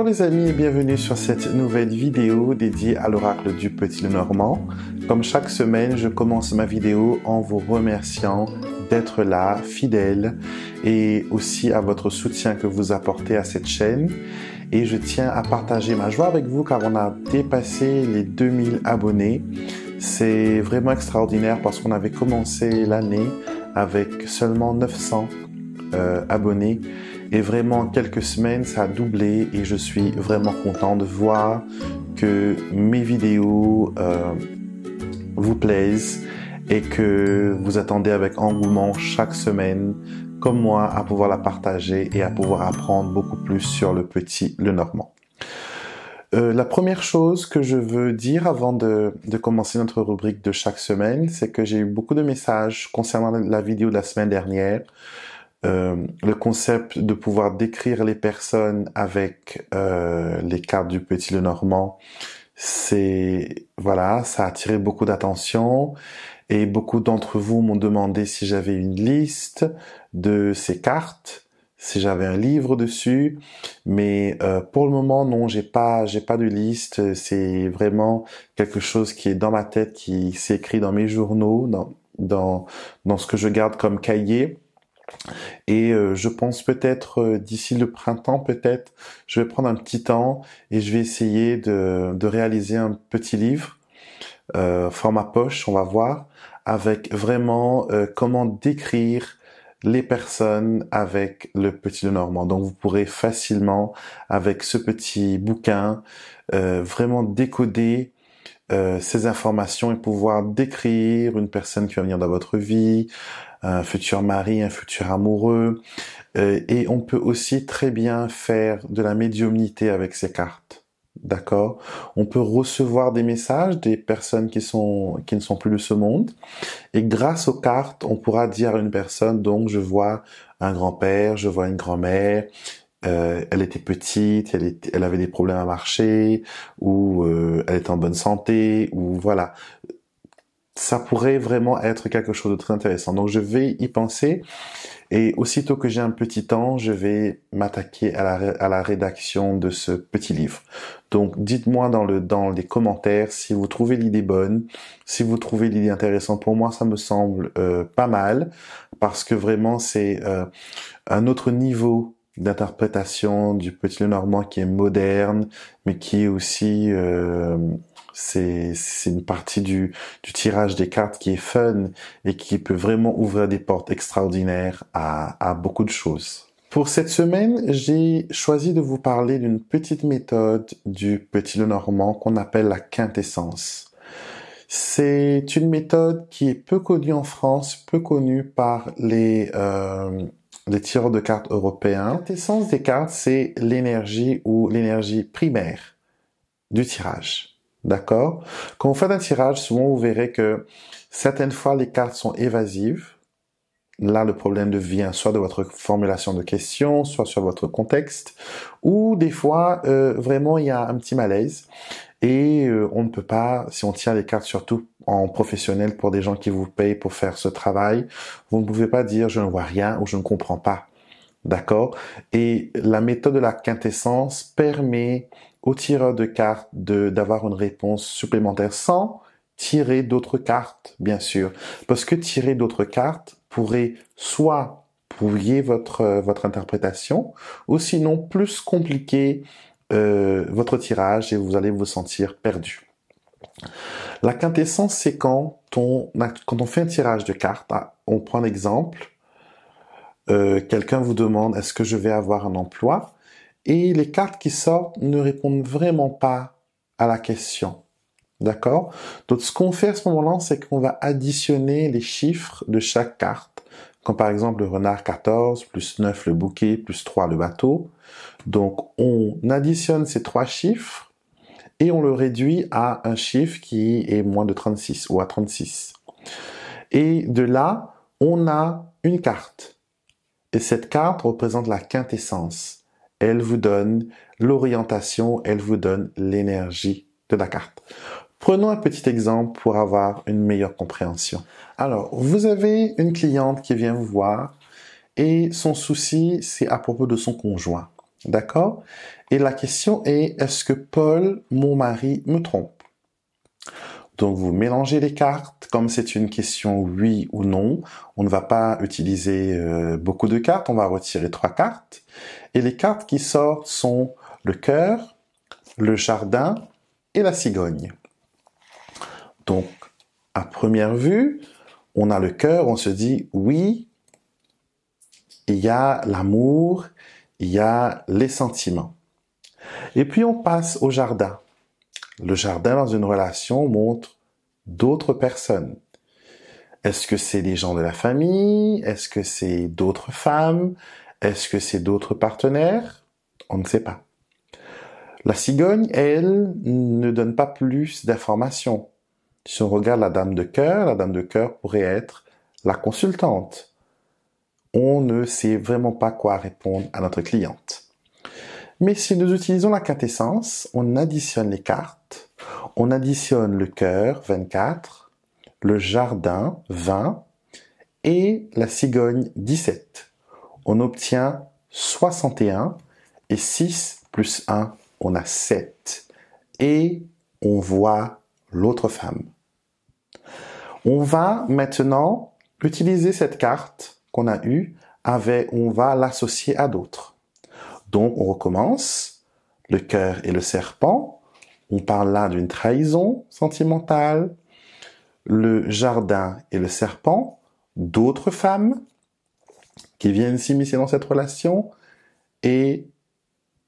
Bonjour les amis et bienvenue sur cette nouvelle vidéo dédiée à l'oracle du Petit Normand. Comme chaque semaine, je commence ma vidéo en vous remerciant d'être là, fidèle, et aussi à votre soutien que vous apportez à cette chaîne. Et je tiens à partager ma joie avec vous car on a dépassé les 2000 abonnés. C'est vraiment extraordinaire parce qu'on avait commencé l'année avec seulement 900 euh, abonnés et vraiment, quelques semaines, ça a doublé et je suis vraiment content de voir que mes vidéos euh, vous plaisent et que vous attendez avec engouement chaque semaine, comme moi, à pouvoir la partager et à pouvoir apprendre beaucoup plus sur le petit, le normand. Euh, la première chose que je veux dire avant de, de commencer notre rubrique de chaque semaine, c'est que j'ai eu beaucoup de messages concernant la vidéo de la semaine dernière. Euh, le concept de pouvoir décrire les personnes avec euh, les cartes du Petit Le Normand, c'est voilà, ça a attiré beaucoup d'attention et beaucoup d'entre vous m'ont demandé si j'avais une liste de ces cartes, si j'avais un livre dessus, mais euh, pour le moment non, j'ai pas j'ai pas de liste, c'est vraiment quelque chose qui est dans ma tête qui s'écrit dans mes journaux, dans dans dans ce que je garde comme cahier et euh, je pense peut-être euh, d'ici le printemps, peut-être, je vais prendre un petit temps et je vais essayer de, réaliser un petit livre, euh, format poche, on va voir, avec vraiment euh, comment décrire les personnes avec le petit de Normand. Donc vous pourrez facilement, avec ce petit bouquin, vraiment décoder ces informations et pouvoir décrire une personne qui va venir dans votre vie, un futur mari, un futur amoureux. Euh, et on peut aussi très bien faire de la médiumnité avec ces cartes. D'accord On peut recevoir des messages des personnes qui, sont, qui ne sont plus de ce monde. Et grâce aux cartes, on pourra dire à une personne, donc je vois un grand-père, je vois une grand-mère, euh, elle était petite, elle, avait des problèmes à marcher, ou euh, elle est en bonne santé, ou voilà ça pourrait vraiment être quelque chose de très intéressant. Donc je vais y penser et aussitôt que j'ai un petit temps, je vais m'attaquer à la, à la rédaction de ce petit livre. Donc dites-moi dans, le, dans les commentaires si vous trouvez l'idée bonne, si vous trouvez l'idée intéressante. Pour moi, ça me semble euh, pas mal parce que vraiment c'est euh, un autre niveau d'interprétation du petit Lenormand qui est moderne, mais qui est aussi euh, c'est une partie du, tirage des cartes qui est fun et qui peut vraiment ouvrir des portes extraordinaires à, beaucoup de choses. Pour cette semaine, j'ai choisi de vous parler d'une petite méthode du Petit Lenormand qu'on appelle la quintessence. C'est une méthode qui est peu connue en France, peu connue par les, euh, les tireurs de cartes européens. La quintessence des cartes, c'est l'énergie ou l'énergie primaire du tirage. D'accord Quand vous faites un tirage, souvent vous verrez que certaines fois les cartes sont évasives. Là, le problème devient soit de votre formulation de questions, soit sur votre contexte, ou des fois, euh, vraiment, il y a un petit malaise et euh, on ne peut pas, si on tient les cartes surtout en professionnel pour des gens qui vous payent pour faire ce travail, vous ne pouvez pas dire je ne vois rien ou je ne comprends pas. D'accord Et la méthode de la quintessence permet au tireur de cartes d'avoir une réponse supplémentaire sans tirer d'autres cartes, bien sûr. Parce que tirer d'autres cartes pourrait soit brouiller votre, euh, votre interprétation, ou sinon plus compliquer euh, votre tirage et vous allez vous sentir perdu. La quintessence, c'est quand on, quand on fait un tirage de cartes, hein, on prend l'exemple, euh, quelqu'un vous demande est-ce que je vais avoir un emploi et les cartes qui sortent ne répondent vraiment pas à la question. D'accord Donc ce qu'on fait à ce moment-là, c'est qu'on va additionner les chiffres de chaque carte. Comme par exemple le renard 14, plus 9 le bouquet, plus 3 le bateau. Donc on additionne ces trois chiffres et on le réduit à un chiffre qui est moins de 36 ou à 36. Et de là, on a une carte. Et cette carte représente la quintessence. Elle vous donne l'orientation, elle vous donne l'énergie de la carte. Prenons un petit exemple pour avoir une meilleure compréhension. Alors, vous avez une cliente qui vient vous voir et son souci, c'est à propos de son conjoint. D'accord Et la question est, est-ce que Paul, mon mari, me trompe donc vous mélangez les cartes, comme c'est une question oui ou non, on ne va pas utiliser euh, beaucoup de cartes, on va retirer trois cartes. Et les cartes qui sortent sont le cœur, le jardin et la cigogne. Donc à première vue, on a le cœur, on se dit oui, il y a l'amour, il y a les sentiments. Et puis on passe au jardin. Le jardin dans une relation montre d'autres personnes. Est-ce que c'est les gens de la famille Est-ce que c'est d'autres femmes Est-ce que c'est d'autres partenaires On ne sait pas. La cigogne, elle, ne donne pas plus d'informations. Si on regarde la dame de cœur, la dame de cœur pourrait être la consultante. On ne sait vraiment pas quoi répondre à notre cliente. Mais si nous utilisons la quintessence, on additionne les cartes, on additionne le cœur, 24, le jardin, 20, et la cigogne, 17. On obtient 61, et 6 plus 1, on a 7. Et on voit l'autre femme. On va maintenant utiliser cette carte qu'on a eue avec, on va l'associer à d'autres. Donc on recommence, le cœur et le serpent, on parle là d'une trahison sentimentale, le jardin et le serpent, d'autres femmes qui viennent s'immiscer dans cette relation, et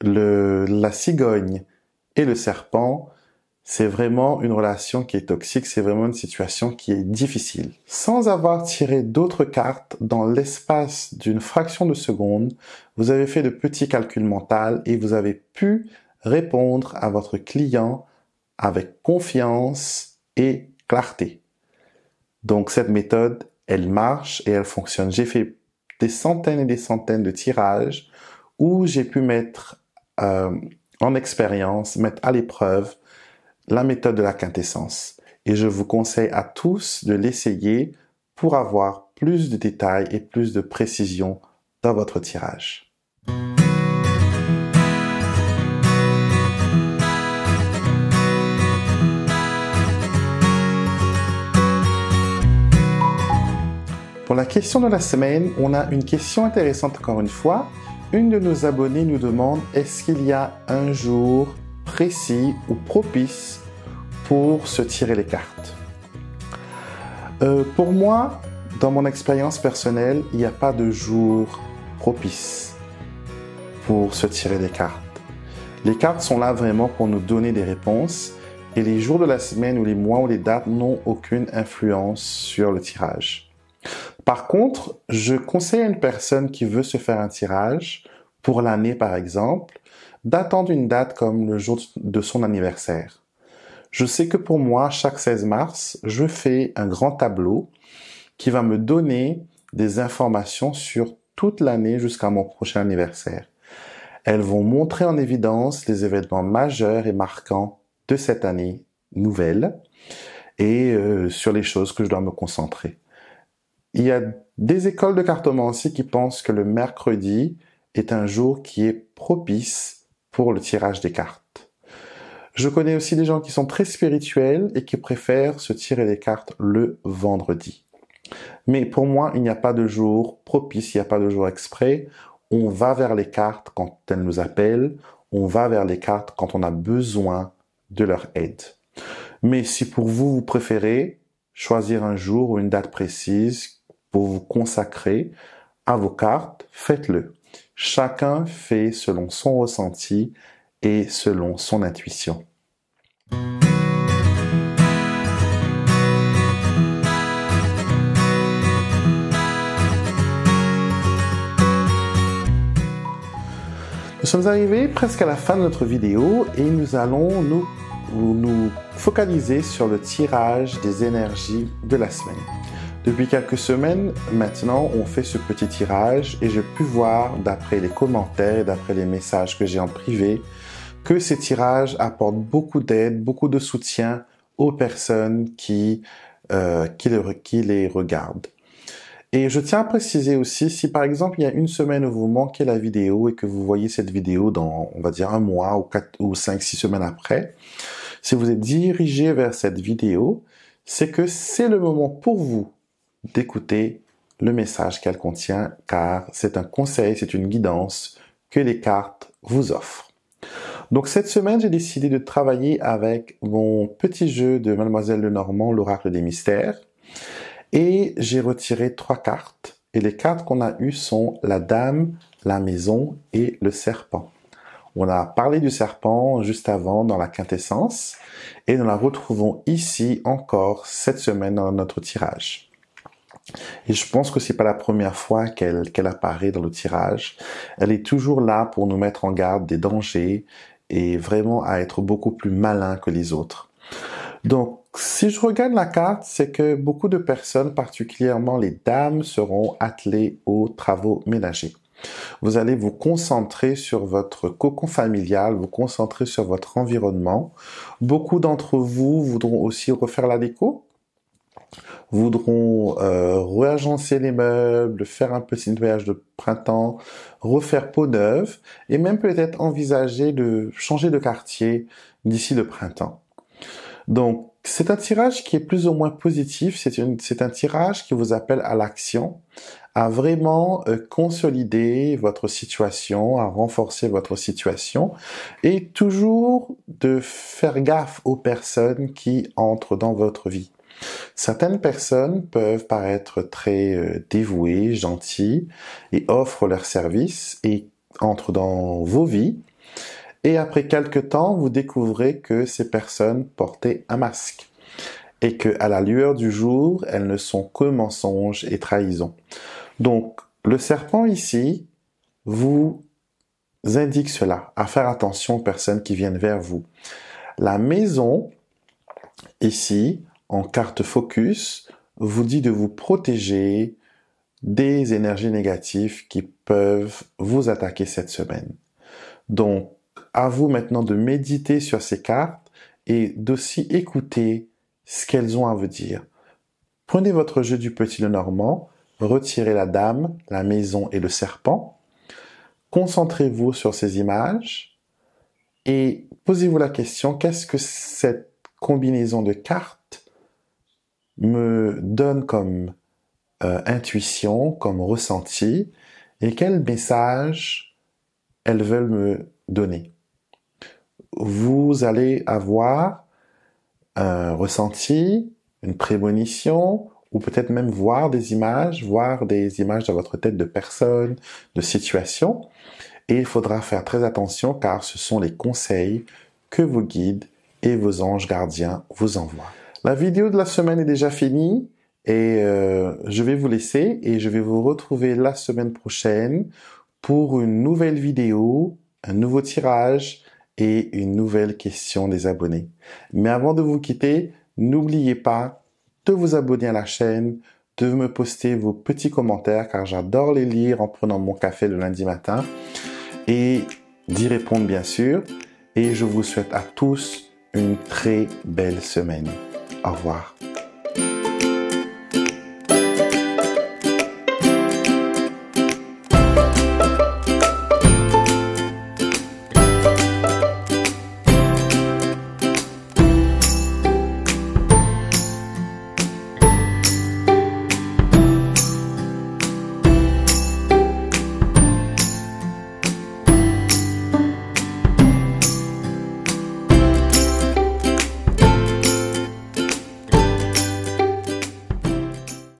le, la cigogne et le serpent c'est vraiment une relation qui est toxique, c'est vraiment une situation qui est difficile. Sans avoir tiré d'autres cartes, dans l'espace d'une fraction de seconde, vous avez fait de petits calculs mentaux et vous avez pu répondre à votre client avec confiance et clarté. Donc cette méthode, elle marche et elle fonctionne. J'ai fait des centaines et des centaines de tirages où j'ai pu mettre euh, en expérience, mettre à l'épreuve la méthode de la quintessence et je vous conseille à tous de l'essayer pour avoir plus de détails et plus de précision dans votre tirage. Pour la question de la semaine, on a une question intéressante encore une fois. Une de nos abonnés nous demande est-ce qu'il y a un jour précis ou propice pour se tirer les cartes. Euh, pour moi, dans mon expérience personnelle, il n'y a pas de jour propice pour se tirer des cartes. Les cartes sont là vraiment pour nous donner des réponses et les jours de la semaine ou les mois ou les dates n'ont aucune influence sur le tirage. Par contre, je conseille à une personne qui veut se faire un tirage pour l'année par exemple d'attendre une date comme le jour de son anniversaire. Je sais que pour moi, chaque 16 mars, je fais un grand tableau qui va me donner des informations sur toute l'année jusqu'à mon prochain anniversaire. Elles vont montrer en évidence les événements majeurs et marquants de cette année nouvelle et euh, sur les choses que je dois me concentrer. Il y a des écoles de cartomancie qui pensent que le mercredi est un jour qui est propice pour le tirage des cartes. Je connais aussi des gens qui sont très spirituels et qui préfèrent se tirer des cartes le vendredi. Mais pour moi, il n'y a pas de jour propice, il n'y a pas de jour exprès. On va vers les cartes quand elles nous appellent, on va vers les cartes quand on a besoin de leur aide. Mais si pour vous, vous préférez choisir un jour ou une date précise pour vous consacrer à vos cartes, faites-le. Chacun fait selon son ressenti et selon son intuition. Nous sommes arrivés presque à la fin de notre vidéo et nous allons nous, nous focaliser sur le tirage des énergies de la semaine. Depuis quelques semaines, maintenant, on fait ce petit tirage et j'ai pu voir, d'après les commentaires et d'après les messages que j'ai en privé, que ces tirages apportent beaucoup d'aide, beaucoup de soutien aux personnes qui, euh, qui, les regardent. Et je tiens à préciser aussi, si par exemple il y a une semaine où vous manquez la vidéo et que vous voyez cette vidéo dans, on va dire, un mois ou quatre ou cinq, six semaines après, si vous êtes dirigé vers cette vidéo, c'est que c'est le moment pour vous d'écouter le message qu'elle contient car c'est un conseil, c'est une guidance que les cartes vous offrent. Donc cette semaine, j'ai décidé de travailler avec mon petit jeu de Mademoiselle Lenormand, l'oracle des mystères. Et j'ai retiré trois cartes. Et les cartes qu'on a eues sont la dame, la maison et le serpent. On a parlé du serpent juste avant dans la quintessence et nous la retrouvons ici encore cette semaine dans notre tirage. Et je pense que c'est pas la première fois qu'elle qu'elle apparaît dans le tirage. Elle est toujours là pour nous mettre en garde des dangers et vraiment à être beaucoup plus malin que les autres. Donc, si je regarde la carte, c'est que beaucoup de personnes, particulièrement les dames, seront attelées aux travaux ménagers. Vous allez vous concentrer sur votre cocon familial, vous concentrer sur votre environnement. Beaucoup d'entre vous voudront aussi refaire la déco, voudront euh, réagencer les meubles, faire un petit voyage de printemps, refaire peau neuve et même peut-être envisager de changer de quartier d'ici le printemps. Donc c'est un tirage qui est plus ou moins positif, c'est un tirage qui vous appelle à l'action, à vraiment euh, consolider votre situation, à renforcer votre situation et toujours de faire gaffe aux personnes qui entrent dans votre vie. Certaines personnes peuvent paraître très euh, dévouées, gentilles, et offrent leurs services et entrent dans vos vies. Et après quelque temps, vous découvrez que ces personnes portaient un masque et que à la lueur du jour, elles ne sont que mensonges et trahisons. Donc, le serpent ici vous indique cela, à faire attention aux personnes qui viennent vers vous. La maison, ici, en carte focus vous dit de vous protéger des énergies négatives qui peuvent vous attaquer cette semaine. Donc, à vous maintenant de méditer sur ces cartes et d'aussi écouter ce qu'elles ont à vous dire. Prenez votre jeu du petit Lenormand, retirez la dame, la maison et le serpent. Concentrez-vous sur ces images et posez-vous la question qu'est-ce que cette combinaison de cartes me donne comme euh, intuition, comme ressenti, et quel message elles veulent me donner. Vous allez avoir un ressenti, une prémonition, ou peut-être même voir des images, voir des images dans votre tête de personnes, de situations. Et il faudra faire très attention car ce sont les conseils que vos guides et vos anges gardiens vous envoient. La vidéo de la semaine est déjà finie et euh, je vais vous laisser et je vais vous retrouver la semaine prochaine pour une nouvelle vidéo, un nouveau tirage et une nouvelle question des abonnés. Mais avant de vous quitter, n'oubliez pas de vous abonner à la chaîne, de me poster vos petits commentaires car j'adore les lire en prenant mon café le lundi matin et d'y répondre bien sûr. Et je vous souhaite à tous une très belle semaine. Au revoir.